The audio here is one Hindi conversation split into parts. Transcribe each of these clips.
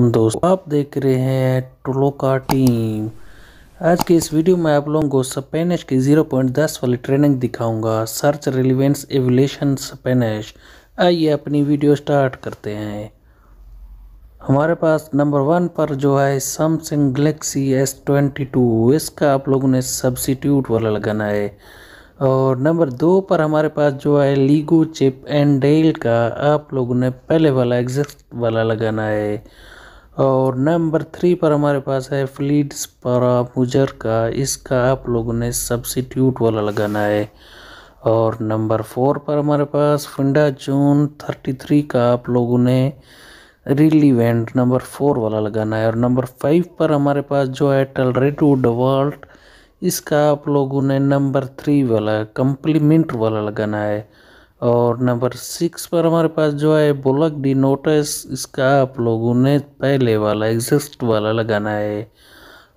दोस्तों आप देख रहे हैं टोलोका का टीम आज के इस वीडियो में आप लोगों को स्पेनिश की 0.10 वाली ट्रेनिंग दिखाऊंगा सर्च रिलीवेंस एवलेशन स्पेनिश आइए अपनी वीडियो स्टार्ट करते हैं हमारे पास नंबर वन पर जो है Samsung Galaxy S twenty two इसका आप लोगों ने सब्सिट्यूट वाला लगाना है और नंबर दो पर हमारे पास जो है लीगो चिप एंड डेल का आप लोगों ने पहले वाला एग्जिस्ट वाला लगाना है और नंबर थ्री पर हमारे पास है फ्लीड्स परामुजर का इसका आप लोगों ने सब्सिट्यूट वाला लगाना है और नंबर फोर पर हमारे पास फिंडा जून थर्टी थ्री का आप लोगों ने रिलीवेंट नंबर फोर वाला लगाना है और नंबर फाइव पर हमारे पास जो है टल टलरेटो डवाल्ट इसका आप लोगों ने नंबर थ्री वाला कम्प्लीमेंट वाला लगाना है और नंबर सिक्स पर हमारे पास जो है डी नोटस इसका आप लोगों ने पहले वाला एग्जिस्ट वाला लगाना है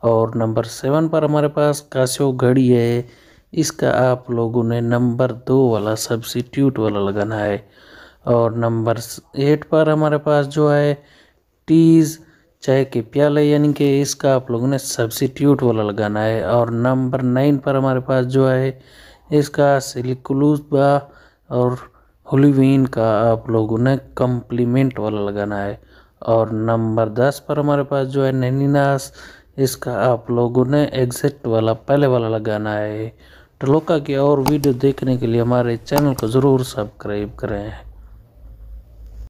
और नंबर सेवन पर हमारे पास काश्यो घड़ी है इसका आप लोगों ने नंबर दो वाला सब्सिट्यूट वाला लगाना है और नंबर एट पर हमारे पास जो है टीज़ चाय के प्याले यानी कि इसका आप लोगों ने सब्सिट्यूट वाला लगाना है और नंबर नाइन पर हमारे पास जो है इसका सिलिकुलूबा और होलीवीन का आप लोगों ने कम्प्लीमेंट वाला लगाना है और नंबर दस पर हमारे पास जो है नैनीनास इसका आप लोगों ने एग्जैक्ट वाला पहले वाला लगाना है टलोका तो की और वीडियो देखने के लिए हमारे चैनल को ज़रूर सब्सक्राइब करें